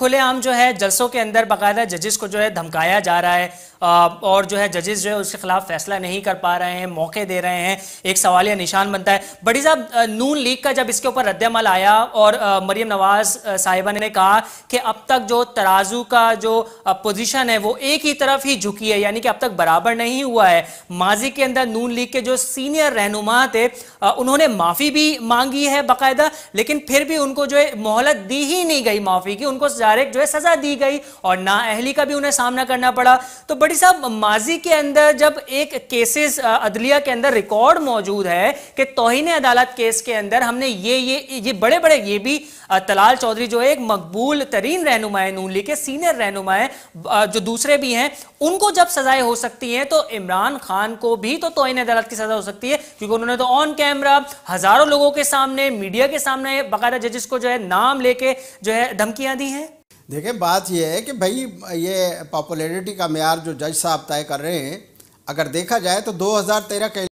खुलेआम जो है जलसों के अंदर बाकायदा जजेस को जो है धमकाया जा रहा है और जो है जजेस जो है उसके खिलाफ फैसला नहीं कर पा रहे हैं मौके दे रहे हैं एक सवाल या निशान बनता है बड़ी साहब नून लीग का जब इसके ऊपर रद्दमल आया और मरीम नवाज साहिबा ने कहा कि अब तक जो तराजू का जो पोजिशन है वो एक ही तरफ ही झुकी है यानी कि अब तक बराबर नहीं हुआ है माजी के अंदर नून लीग के जो सीनियर रहनुमा थे उन्होंने माफ़ी भी मांगी है बाकायदा लेकिन फिर भी उनको जो है मोहलत दी ही नहीं गई माफ़ी की उनको डायरेक्ट जो है सजा दी गई और ना अहली का भी उन्हें सामना करना पड़ा तो बड़ी साहब माजी के अंदर जब एक केसेस अदलिया के अंदर रिकॉर्ड मौजूद है कि तोहिन अदालत केस के अंदर हमने ये ये ये बड़े बड़े ये भी तलाल चौधरी जो है एक मकबूल तरीन रहनुमा है नून के सीनियर रहनुमा है जो दूसरे भी हैं उनको जब सजाएं हो सकती हैं तो इमरान खान को भी तो तोहिन अदालत की सजा हो सकती है क्योंकि उन्होंने तो ऑन कैमरा हजारों लोगों के सामने मीडिया के सामने बाकायदा जजिस को जो है नाम लेके जो है धमकियां दी हैं देखें बात यह है कि भाई ये पॉपुलैरिटी का मैार जो जज साहब तय कर रहे हैं अगर देखा जाए तो 2013 के